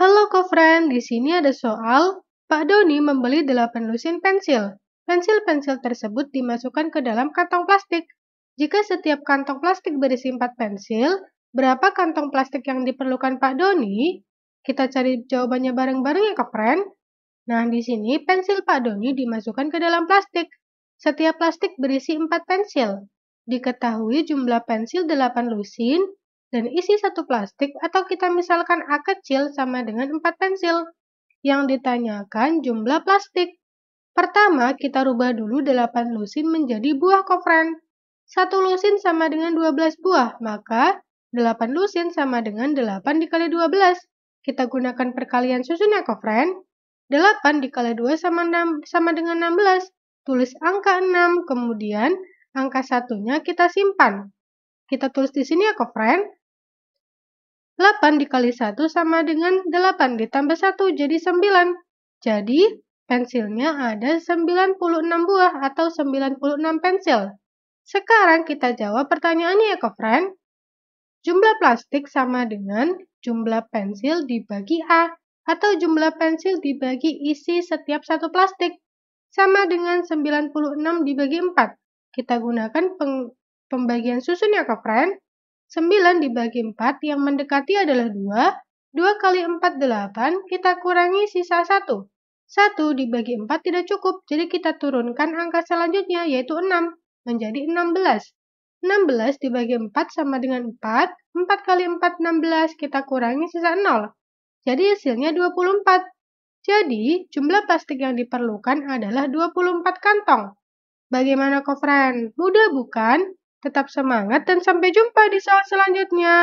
Halo Kofren, di sini ada soal. Pak Doni membeli 8 lusin pensil. Pensil-pensil tersebut dimasukkan ke dalam kantong plastik. Jika setiap kantong plastik berisi 4 pensil, berapa kantong plastik yang diperlukan Pak Doni? Kita cari jawabannya bareng-bareng ya Kofren. Nah, di sini pensil Pak Doni dimasukkan ke dalam plastik. Setiap plastik berisi 4 pensil. Diketahui jumlah pensil 8 lusin dan isi satu plastik atau kita misalkan A kecil sama dengan 4 pensil. Yang ditanyakan jumlah plastik. Pertama, kita rubah dulu 8 lusin menjadi buah kofren. 1 lusin sama dengan 12 buah, maka 8 lusin sama dengan 8 dikali 12. Kita gunakan perkalian susunnya kofren. 8 dikali 2 sama, 6, sama dengan 16. Tulis angka 6, kemudian angka satunya kita simpan. Kita tulis di sini ya, kofren. 8 dikali 1 sama dengan 8 ditambah 1 jadi 9. Jadi pensilnya ada 96 buah atau 96 pensil. Sekarang kita jawab pertanyaannya ya, kofren. Jumlah plastik sama dengan jumlah pensil dibagi A atau jumlah pensil dibagi isi setiap satu plastik sama dengan 96 dibagi 4. Kita gunakan pembagian susun ya, kofren. 9 dibagi 4 yang mendekati adalah 2. 2 kali 4, 8. Kita kurangi sisa 1. 1 dibagi 4 tidak cukup, jadi kita turunkan angka selanjutnya yaitu 6 menjadi 16. 16 dibagi 4 sama dengan 4. 4 kali 4, 16. Kita kurangi sisa 0. Jadi hasilnya 24. Jadi, jumlah plastik yang diperlukan adalah 24 kantong. Bagaimana, Kofren? Mudah bukan? Tetap semangat dan sampai jumpa di saat selanjutnya.